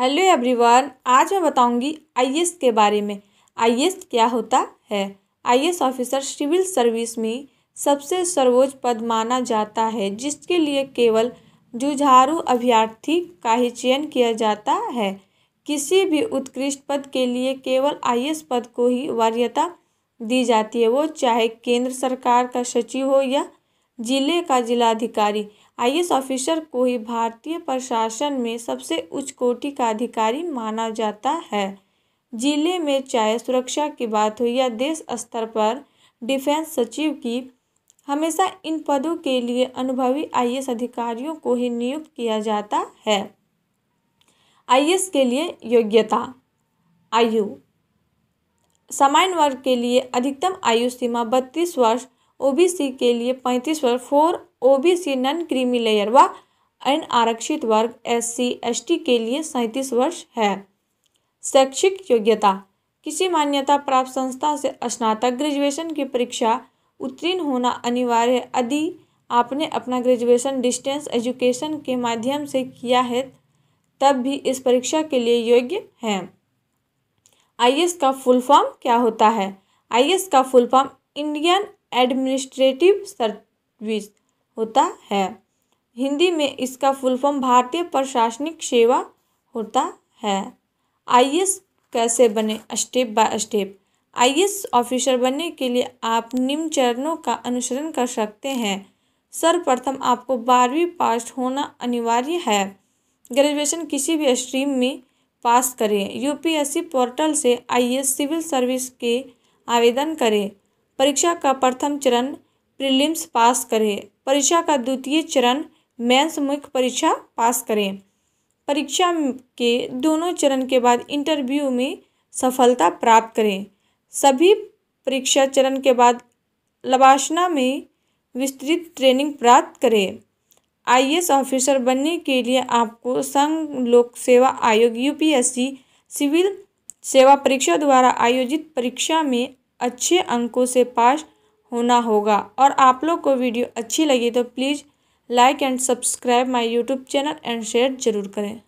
hello everyone आज मैं बताऊंगी आईएएस के बारे में आईएएस क्या होता है आईएएस ऑफिसर सिविल सर्विस में सबसे सर्वोच्च पद माना जाता है जिसके लिए केवल जुझारू अभ्यर्थी का ही चयन किया जाता है किसी भी उत्कृष्ट पद के लिए केवल आईएएस पद को ही वरीयता दी जाती है वो चाहे केंद्र सरकार का सचिव हो या जिले का जिलाधिकारी आई ऑफिसर को ही भारतीय प्रशासन में सबसे उच्च कोटि का अधिकारी माना जाता है जिले में चाहे सुरक्षा की बात हो या देश स्तर पर डिफेंस सचिव की हमेशा इन पदों के लिए अनुभवी आई अधिकारियों को ही नियुक्त किया जाता है आई के लिए योग्यता आयु सामान्य वर्ग के लिए अधिकतम आयु सीमा बत्तीस वर्ष ओबीसी के लिए पैंतीस वर्ष for OBC non creamy layer व अन्य आरक्षित वर्ग एससी एसटी के लिए सैंतीस वर्ष है शैक्षिक योग्यता किसी मान्यता प्राप्त संस्था से स्नातक ग्रेजुएशन की परीक्षा उत्तीर्ण होना अनिवार्य है यदि आपने अपना ग्रेजुएशन डिस्टेंस एजुकेशन के माध्यम से किया है तब भी इस परीक्षा के लिए योग्य है आई का फुल फॉर्म क्या होता है आई का full form Indian administrative service होता है हिंदी में इसका फुल फॉर्म भारतीय प्रशासनिक सेवा होता है आई कैसे बने step by step I officer बनने के लिए आप निम्न चरणों का अनुसरण कर सकते हैं सर्वप्रथम आपको बारहवीं पास होना अनिवार्य है ग्रेजुएशन किसी भी स्ट्रीम में पास करें यूपीएससी पोर्टल से आईएएस सिविल सर्विस के आवेदन करें परीक्षा का प्रथम चरण प्रीलिम्स पास करें परीक्षा का द्वितीय चरण मेंस मुख्य परीक्षा पास करें परीक्षा के दोनों चरण के बाद इंटरव्यू में सफलता प्राप्त करें सभी परीक्षा चरण के बाद लवासना में विस्तृत ट्रेनिंग प्राप्त करें आई ऑफिसर बनने के लिए आपको संघ लोक सेवा आयोग यूपीएससी सिविल सेवा परीक्षा द्वारा आयोजित परीक्षा में अच्छे अंकों से पास होना होगा और आप लोग को वीडियो अच्छी लगी तो please like and subscribe my YouTube channel and share ज़रूर करें